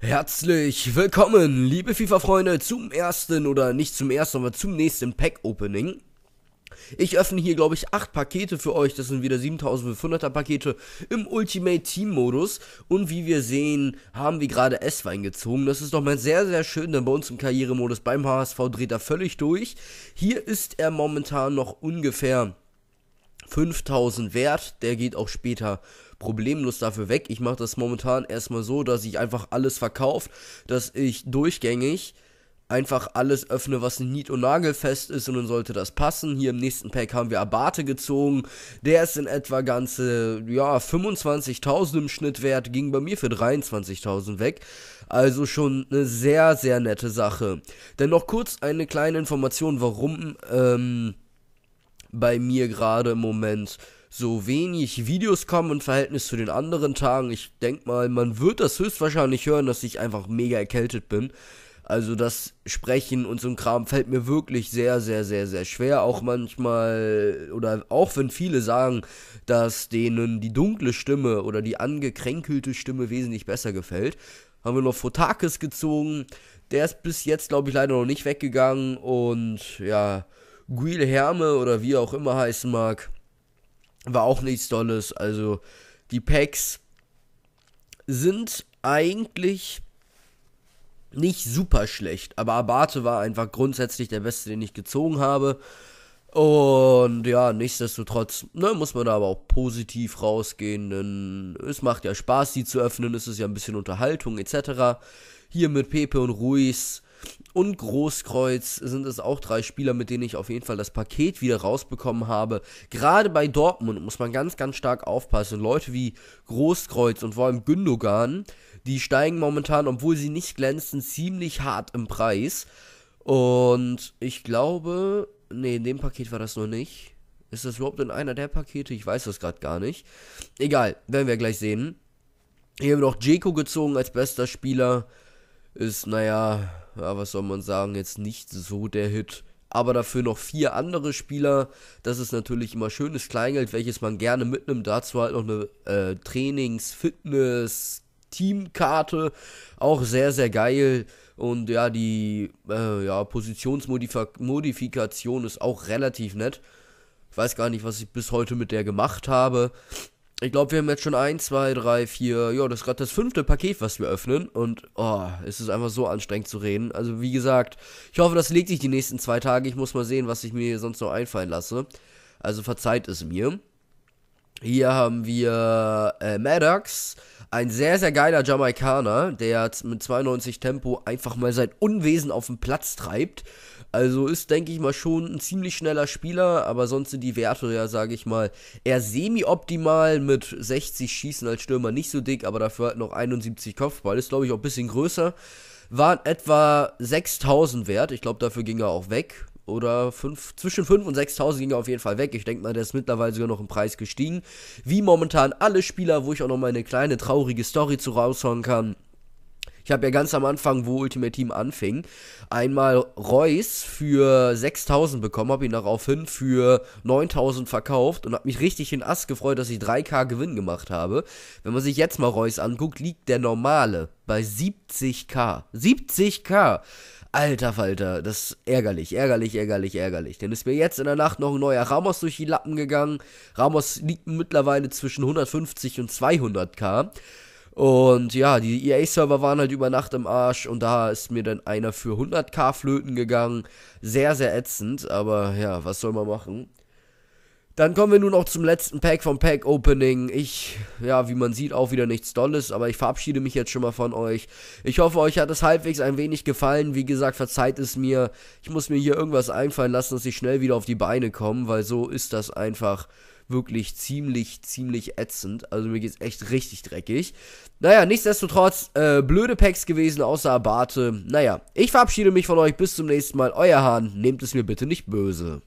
Herzlich willkommen, liebe FIFA-Freunde, zum ersten oder nicht zum ersten, aber zum nächsten Pack-Opening. Ich öffne hier, glaube ich, 8 Pakete für euch. Das sind wieder 7500er Pakete im Ultimate Team Modus. Und wie wir sehen, haben wir gerade S-Wein gezogen. Das ist doch mal sehr, sehr schön, denn bei uns im Karrieremodus beim HSV dreht er völlig durch. Hier ist er momentan noch ungefähr 5000 wert. Der geht auch später problemlos dafür weg. Ich mache das momentan erstmal so, dass ich einfach alles verkaufe, dass ich durchgängig einfach alles öffne, was nied- und nagelfest ist und dann sollte das passen. Hier im nächsten Pack haben wir Abate gezogen. Der ist in etwa ganze, ja, 25.000 im Schnitt wert, ging bei mir für 23.000 weg. Also schon eine sehr, sehr nette Sache. Denn noch kurz eine kleine Information, warum, ähm, bei mir gerade im Moment so wenig Videos kommen im Verhältnis zu den anderen Tagen. Ich denke mal, man wird das höchstwahrscheinlich hören, dass ich einfach mega erkältet bin. Also das Sprechen und so ein Kram fällt mir wirklich sehr, sehr, sehr, sehr schwer. Auch manchmal, oder auch wenn viele sagen, dass denen die dunkle Stimme oder die angekränkelte Stimme wesentlich besser gefällt, haben wir noch Fotakis gezogen. Der ist bis jetzt, glaube ich, leider noch nicht weggegangen. Und ja, Guil Herme oder wie er auch immer heißen mag, war auch nichts Tolles. Also die Packs sind eigentlich nicht super schlecht, aber Abate war einfach grundsätzlich der Beste, den ich gezogen habe. Und ja, nichtsdestotrotz ne, muss man da aber auch positiv rausgehen, denn es macht ja Spaß, sie zu öffnen, es ist ja ein bisschen Unterhaltung etc. Hier mit Pepe und Ruiz und Großkreuz sind es auch drei Spieler, mit denen ich auf jeden Fall das Paket wieder rausbekommen habe. Gerade bei Dortmund muss man ganz, ganz stark aufpassen. Leute wie Großkreuz und vor allem Gündogan, die steigen momentan, obwohl sie nicht glänzen, ziemlich hart im Preis. Und ich glaube, Ne, in dem Paket war das noch nicht. Ist das überhaupt in einer der Pakete? Ich weiß das gerade gar nicht. Egal, werden wir gleich sehen. Hier haben wir noch Jeko gezogen als bester Spieler. Ist, naja, ja, was soll man sagen, jetzt nicht so der Hit. Aber dafür noch vier andere Spieler. Das ist natürlich immer schönes Kleingeld, welches man gerne mitnimmt. Dazu halt noch eine äh, Trainings-, Fitness-, Teamkarte. Auch sehr, sehr geil. Und ja, die äh, ja, Positionsmodifikation ist auch relativ nett. Ich weiß gar nicht, was ich bis heute mit der gemacht habe. Ich glaube, wir haben jetzt schon 1, 2, 3, 4. Ja, das ist gerade das fünfte Paket, was wir öffnen. Und oh, es ist einfach so anstrengend zu reden. Also, wie gesagt, ich hoffe, das legt sich die nächsten zwei Tage. Ich muss mal sehen, was ich mir sonst noch einfallen lasse. Also, verzeiht es mir. Hier haben wir äh, Maddox, ein sehr, sehr geiler Jamaikaner, der mit 92 Tempo einfach mal sein Unwesen auf den Platz treibt. Also ist, denke ich mal, schon ein ziemlich schneller Spieler, aber sonst sind die Werte ja, sage ich mal, eher semi-optimal mit 60 Schießen als Stürmer nicht so dick, aber dafür halt noch 71 Kopfball. Ist, glaube ich, auch ein bisschen größer waren etwa 6000 wert. Ich glaube, dafür ging er auch weg. Oder fünf, zwischen 5 und 6.000 ging er auf jeden Fall weg. Ich denke mal, der ist mittlerweile sogar noch im Preis gestiegen. Wie momentan alle Spieler, wo ich auch noch mal eine kleine traurige Story zu raushauen kann. Ich habe ja ganz am Anfang, wo Ultimate Team anfing, einmal Reus für 6000 bekommen, habe ihn daraufhin für 9000 verkauft und habe mich richtig in Ass gefreut, dass ich 3K Gewinn gemacht habe. Wenn man sich jetzt mal Reus anguckt, liegt der normale bei 70k. 70k! Alter Falter, das ist ärgerlich, ärgerlich, ärgerlich, ärgerlich. Denn ist mir jetzt in der Nacht noch ein neuer Ramos durch die Lappen gegangen. Ramos liegt mittlerweile zwischen 150 und 200k. Und ja, die EA-Server waren halt über Nacht im Arsch und da ist mir dann einer für 100k flöten gegangen. Sehr, sehr ätzend, aber ja, was soll man machen? Dann kommen wir nun noch zum letzten Pack vom Pack Opening. Ich, ja, wie man sieht, auch wieder nichts Dolles, aber ich verabschiede mich jetzt schon mal von euch. Ich hoffe, euch hat es halbwegs ein wenig gefallen. Wie gesagt, verzeiht es mir. Ich muss mir hier irgendwas einfallen lassen, dass ich schnell wieder auf die Beine komme, weil so ist das einfach wirklich ziemlich, ziemlich ätzend. Also mir geht's echt richtig dreckig. Naja, nichtsdestotrotz, äh, blöde Packs gewesen, außer Abate. Naja, ich verabschiede mich von euch. Bis zum nächsten Mal. Euer Hahn. Nehmt es mir bitte nicht böse.